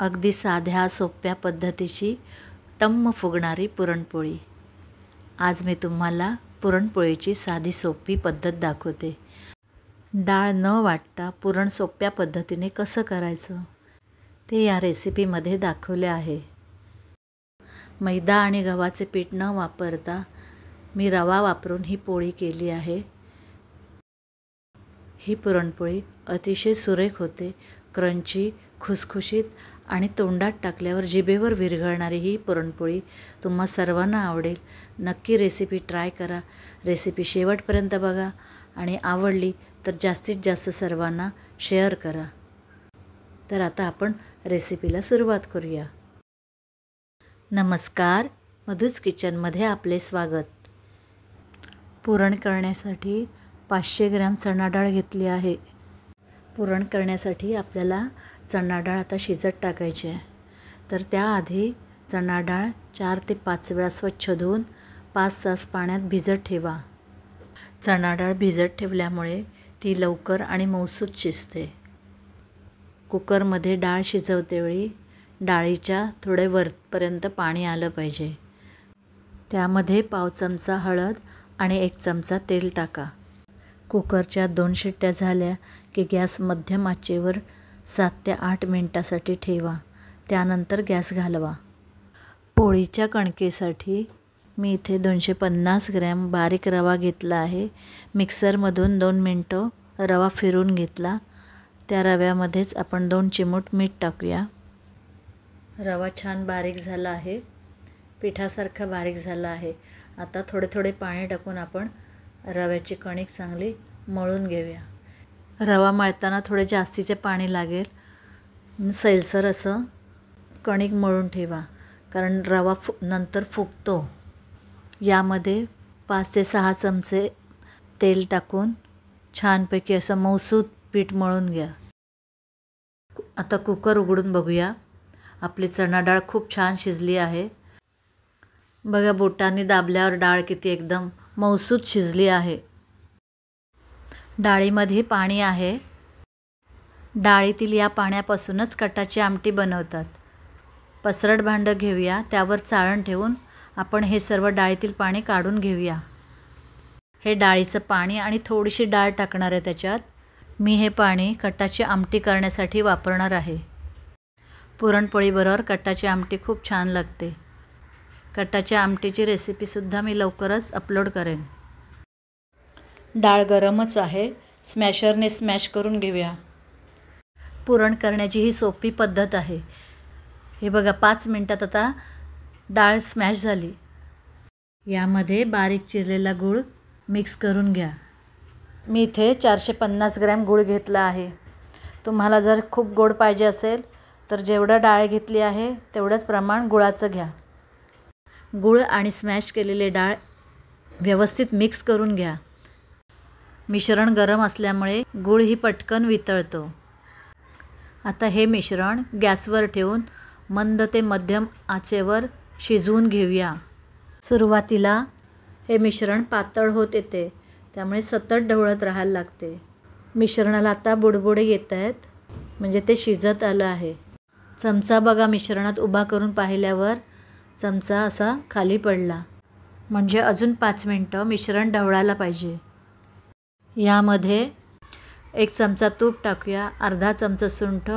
अगदी साध्या सोप्या पद्धतीची टम्म फुगणारी पुरणपोळी आज मी तुम्हाला पुरणपोळीची साधी सोपी पद्धत दाखवते डाळ न वाटता पुरण सोप्या पद्धतीने कसं करायचं ते या रेसिपीमध्ये दाखवले आहे मैदा आणि गव्हाचे पीठ न वापरता मी रवा वापरून ही पोळी केली आहे ही पुरणपोळी अतिशय सुरेख होते क्रंची खुसखुशीत आणि तोंडात टाकल्यावर जिभेवर विरघळणारी ही पुरणपोळी तुम्हा सर्वांना आवडेल नक्की रेसिपी ट्राय करा रेसिपी शेवटपर्यंत बघा आणि आवडली तर जास्तीत जास्त सर्वांना शेअर करा तर आता आपण रेसिपीला सुरुवात करूया नमस्कार मधूज किचनमध्ये आपले स्वागत पुरण करण्यासाठी पाचशे ग्रॅम डाळ घेतली आहे पुरण करण्यासाठी आपल्याला चणा डाळ आता शिजत टाकायची आहे तर त्याआधी चणा डाळ चार ते पाच वेळा स्वच्छ धुवून पाच तास पाण्यात भिजत ठेवा चणा डाळ भिजत ठेवल्यामुळे ती लवकर आणि मौसूत शिजते कुकरमध्ये डाळ शिजवतेवेळी डाळीच्या थोडे वरपर्यंत पाणी आलं पाहिजे त्यामध्ये पाव चमचा हळद आणि एक चमचा तेल टाका कुकरच्या दोन शिट्ट्या झाल्या की गॅस मध्यम आचेवर सात ते आठ मिनटासाठी ठेवा त्यानंतर गॅस घालवा पोळीच्या कणकेसाठी मी इथे दोनशे पन्नास ग्रॅम बारीक रवा घेतला आहे मिक्सरमधून दोन मिनटं रवा फिरून घेतला त्या रव्यामध्येच आपण दोन चिमूट मीठ टाकूया रवा छान बारीक झाला आहे पिठासारखा बारीक झाला आहे आता थोडे थोडे पाणी टाकून आपण रव्याची कणिक चांगली मळून घेऊया रवा मळताना थोडे जास्तीचे पाणी लागेल सैलसर असं कणिक मळून ठेवा कारण रवा फु नंतर फुगतो यामध्ये पाच ते सहा चमचे तेल टाकून छानपैकी असं मौसूद पीठ मळून घ्या आता कुकर उघडून बघूया आपली चणा डाळ खूप छान शिजली आहे बघा बोटांनी दाबल्यावर डाळ किती एकदम मौसूद शिजली आहे डाळीमध्ये पाणी आहे डाळीतील या पाण्यापासूनच कटाची आमटी बनवतात पसरट भांडं घेऊया त्यावर चाळण ठेवून आपण हे सर्व डाळीतील पाणी काढून घेऊया हे डाळीचं पाणी आणि थोडीशी डाळ टाकणार आहे त्याच्यात मी हे पाणी कटाची आमटी करण्यासाठी वापरणार आहे पुरणपोळीबरोबर कटाची आमटी खूप छान लागते कटाच्या आमटीची रेसिपीसुद्धा मी लवकरच अपलोड करेन डाळ गरमच आहे स्मॅशरने स्मॅश करून घेऊया पुरण करण्याची ही सोपी पद्धत आहे हे बघा पाच मिनटात आता डाळ स्मॅश झाली यामध्ये बारीक चिरलेला गूळ मिक्स करून घ्या मी इथे चारशे पन्नास ग्रॅम गुळ घेतला आहे तुम्हाला जर खूप गोड पाहिजे असेल तर जेवढं डाळ घेतली आहे तेवढंच प्रमाण गुळाचं घ्या गुळ आणि स्मॅश केलेले डाळ व्यवस्थित मिक्स करून घ्या मिश्रण गरम असल्यामुळे ही पटकन वितळतो आता हे मिश्रण गॅसवर ठेवून मंद ते मध्यम आचेवर शिजवून घेऊया सुरुवातीला हे मिश्रण पातळ होत येते त्यामुळे सतत ढवळत राहायला लागते मिश्रणाला आता बुडबुडे येत आहेत म्हणजे ते शिजत आलं आहे चमचा बघा मिश्रणात उभा करून पाहिल्यावर चमचा असा खाली पडला म्हणजे अजून पाच मिनटं मिश्रण ढवळायला पाहिजे यामध्ये एक चमचा तूप टाकूया अर्धा चमचा सुंठ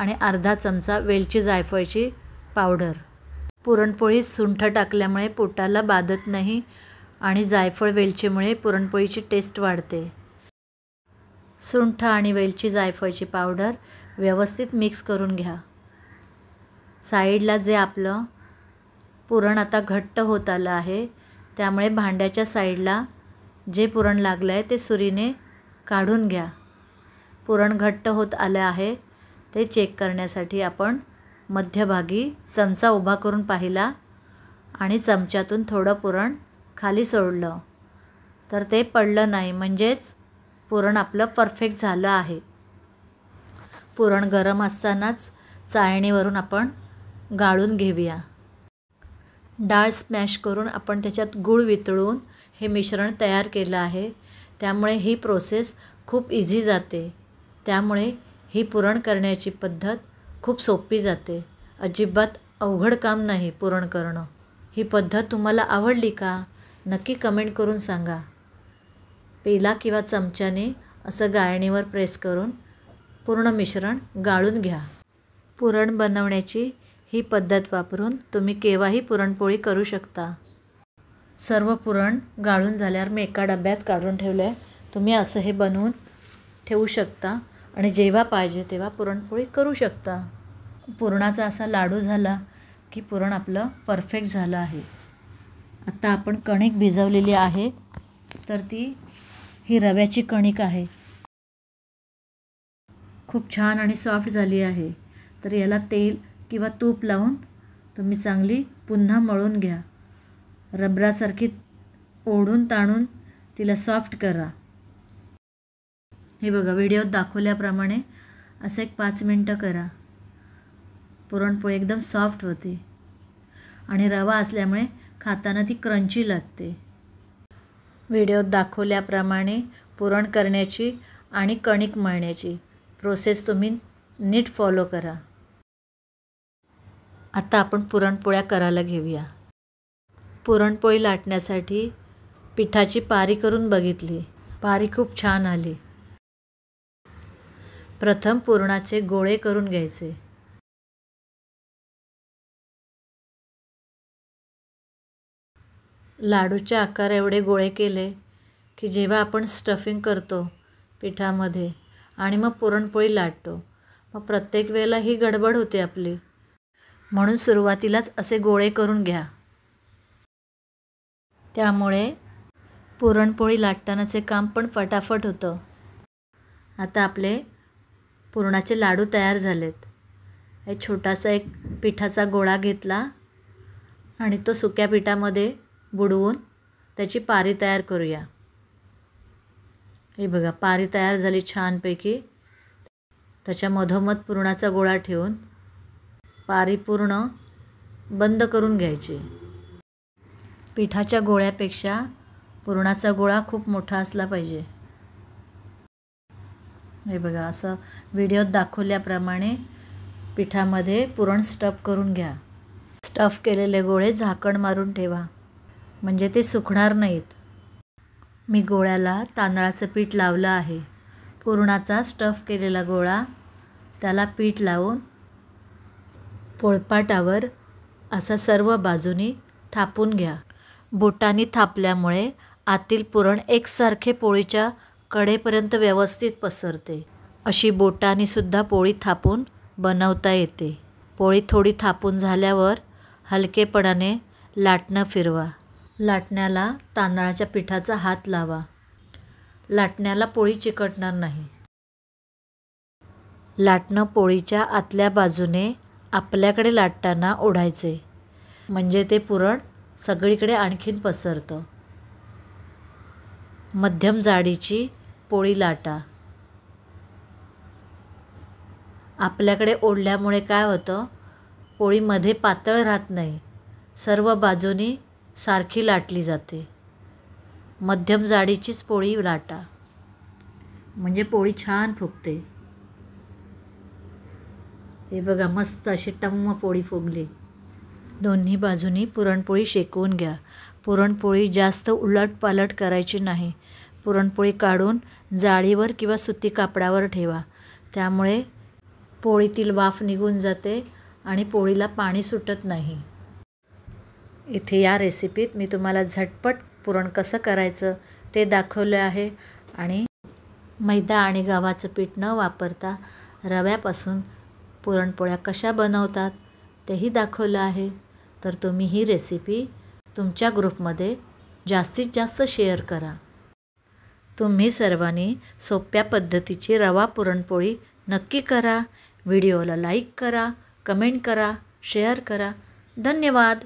आणि अर्धा चमचा वेलची जायफळची पावडर पुरणपोळीत सुंठ टाकल्यामुळे पोटाला बाधत नाही आणि जायफळ वेलचीमुळे पुरणपोळीची टेस्ट वाढते सुंठ आणि वेलची जायफळची पावडर व्यवस्थित मिक्स करून घ्या साईडला जे आपलं पुरण आता घट्ट होत आलं आहे त्यामुळे भांड्याच्या साईडला जे पुरण लागलं आहे ते सुरीने काढून घ्या पुरण घट्ट होत आलं आहे ते चेक करण्यासाठी आपण मध्यभागी चमचा उभा करून पाहिला आणि चमच्यातून थोडं पुरण खाली सोडलं तर ते पडलं नाही म्हणजेच पुरण आपलं परफेक्ट झालं आहे पुरण गरम असतानाच चाळणीवरून आपण गाळून घेऊया डाळ स्मॅश करून आपण त्याच्यात गूळ वितळून हे मिश्रण तयार केलं आहे त्यामुळे ही प्रोसेस खूप इझी जाते त्यामुळे ही पुरण करण्याची पद्धत खूप सोपी जाते अजिबात अवघड काम नाही पुरण करणं ही पद्धत तुम्हाला आवडली का नक्की कमेंट करून सांगा पेला किंवा चमच्याने असं गाळणीवर प्रेस करून पूर्ण मिश्रण गाळून घ्या पुरण बनवण्याची ही पद्धत वापरून तुम्ही केव्हाही पुरणपोळी करू शकता सर्व पुरण गाळून झाल्यावर मी एका डब्यात काढून ठेवलं आहे तुम्ही असं हे बनवून ठेवू शकता आणि जेव्हा पाहिजे तेव्हा पुरणपोळी करू शकता पुरणाचा असा लाडू झाला की पुरण आपलं परफेक्ट झालं आहे आत्ता आपण कणिक भिजवलेली आहे तर ती ही रव्याची कणिक आहे खूप छान आणि सॉफ्ट झाली आहे तर याला तेल किंवा तूप लावून तुम्ही चांगली पुन्हा मळून घ्या रबरासारखी ओढून ताणून तिला सॉफ्ट करा हे बघा व्हिडिओत दाखवल्याप्रमाणे असं एक पाच मिनटं करा पुरणपोळी एकदम सॉफ्ट होते आणि रवा असल्यामुळे खाताना ती क्रंची लागते व्हिडिओत दाखवल्याप्रमाणे पुरण करण्याची आणि कणिक मळण्याची प्रोसेस तुम्ही नीट फॉलो करा आता आपण पुरणपोळ्या करायला घेऊया पुरणपोळी लाटण्यासाठी पिठाची पारी करून बघितली पारी खूप छान आली प्रथम पुरणाचे गोळे करून घ्यायचे लाडूच्या आकार एवढे गोळे केले की जेव्हा आपण स्टफिंग करतो पिठामध्ये आणि मग पुरणपोळी लाटतो मग प्रत्येक वेळेला ही गडबड होते आपली म्हणून सुरुवातीलाच असे गोळे करून घ्या त्यामुळे पुरणपोळी लाटतानाचे काम पण फटाफट होतं आता आपले पुरणाचे लाडू तयार झालेत हे छोटासा एक पिठाचा गोळा घेतला आणि तो सुक्या पिठामध्ये बुडवून त्याची पारी तयार करूया हे बघा पारी तयार झाली छानपैकी त्याच्या मधोमध पुरणाचा गोळा ठेवून पारिपूर्ण बंद करून घ्यायचे पिठाच्या गोळ्यापेक्षा पुरणाचा गोळा खूप मोठा असला पाहिजे हे बघा असं व्हिडिओत दाखवल्याप्रमाणे पिठामध्ये पुरण स्टफ करून घ्या स्टफ केलेले गोळे झाकण मारून ठेवा म्हणजे ते सुकणार नाहीत मी गोळ्याला तांदळाचं पीठ लावलं आहे पुरणाचा स्टफ केलेला गोळा त्याला पीठ लावून पोळपाटावर असा सर्व बाजूनी थापून घ्या बोटांनी थापल्यामुळे आतील पुरण एकसारखे पोळीच्या कडेपर्यंत व्यवस्थित पसरते अशी बोटांनीसुद्धा पोळी थापून बनवता येते पोळी थोडी थापून झाल्यावर हलकेपणाने लाटणं फिरवा लाटण्याला तांदळाच्या पिठाचा हात लावा लाटण्याला पोळी चिकटणार नाही लाटणं पोळीच्या आतल्या बाजूने आपल्याकडे लाटताना ओढायचे म्हणजे ते पुरण सगळीकडे आणखीन पसरतं मध्यम जाडीची पोळी लाटा आपल्याकडे ओढल्यामुळे काय होतं पोळीमध्ये पातळ राहत नाही सर्व बाजूनी सारखी लाटली जाते मध्यम जाडीचीच पोळी लाटा म्हणजे पोळी छान फुगते हे बघा मस्त अशी टम्म पोळी फुगली दोन्ही बाजूनी पुरणपोळी शेकवून घ्या पुरणपोळी जास्त उलटपालट करायची नाही पुरणपोळी काढून जाळीवर किंवा सुती कापडावर ठेवा त्यामुळे पोळीतील वाफ निघून जाते आणि पोळीला पाणी सुटत नाही इथे या रेसिपीत मी तुम्हाला झटपट पुरण कसं करायचं ते दाखवलं आहे आणि मैदा आणि गव्हाचं पीठ न वापरता रव्यापासून पुरणपोळ्या कशा बनवतात तेही दाखवलं आहे तर तुम्ही ही रेसिपी तुमच्या ग्रुपमध्ये जास्तीत जास्त शेअर करा तुम्ही सर्वांनी सोप्या पद्धतीची रवा पुरणपोळी नक्की करा व्हिडिओला लाईक करा कमेंट करा शेअर करा धन्यवाद